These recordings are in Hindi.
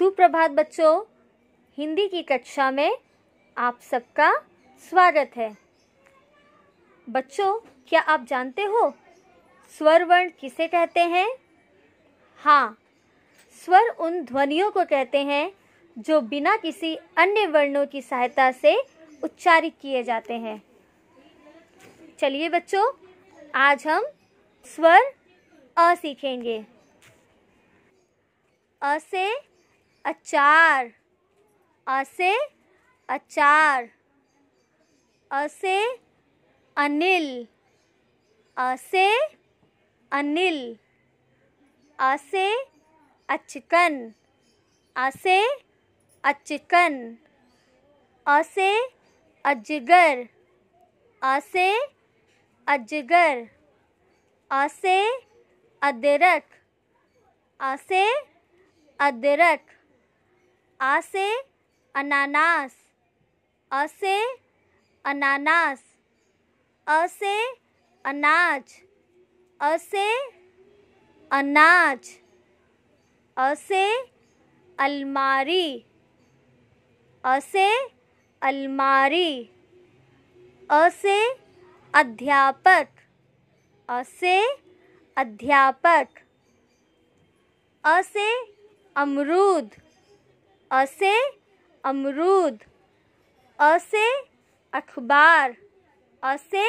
सुप्रभात बच्चों हिंदी की कक्षा में आप सबका स्वागत है बच्चों क्या आप जानते हो स्वर वर्ण किसे कहते हैं हाँ स्वर उन ध्वनियों को कहते हैं जो बिना किसी अन्य वर्णों की सहायता से उच्चारित किए जाते हैं चलिए बच्चों आज हम स्वर अ सीखेंगे अ से अचार असे अचार असे अनिल असे अनिल असे अचकन असे अचकन असे अजगर असे अजगर असे अदरक असे अदरक आ से अनानास अ से अनानास अ से अनाज अ से अनाज अ से अलमारी अ से अलमारी अ से अध्यापक अ से अध्यापक अ से अमरूद असे अमरूद असे अखबार असे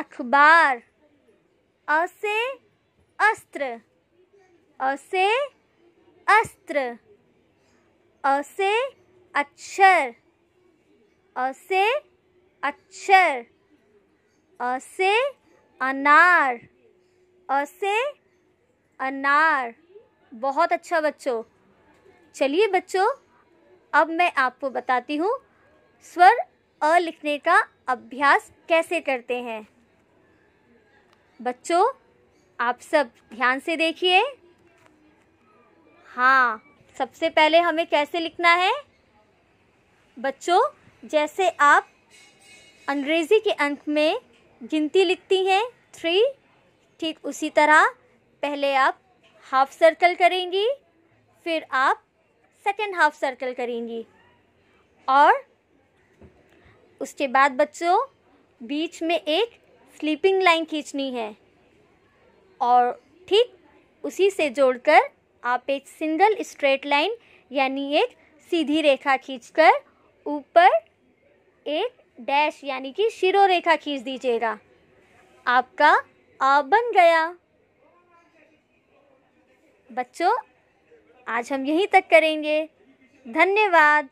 अखबार असे अस्त्र असे अस्त्र असे अक्षर असे अक्षर असे अनार असे अनार बहुत अच्छा बच्चों चलिए बच्चों अब मैं आपको बताती हूँ स्वर अ लिखने का अभ्यास कैसे करते हैं बच्चों आप सब ध्यान से देखिए हाँ सबसे पहले हमें कैसे लिखना है बच्चों जैसे आप अंग्रेज़ी के अंक में गिनती लिखती हैं थ्री ठीक उसी तरह पहले आप हाफ सर्कल करेंगी फिर आप सेकेंड हाफ सर्कल करेंगी और उसके बाद बच्चों बीच में एक स्लीपिंग लाइन खींचनी है और ठीक उसी से जोड़कर आप एक सिंगल स्ट्रेट लाइन यानी एक सीधी रेखा खींचकर ऊपर एक डैश यानी कि शिरो रेखा खींच दीजिएगा आपका आ बन गया बच्चों आज हम यहीं तक करेंगे धन्यवाद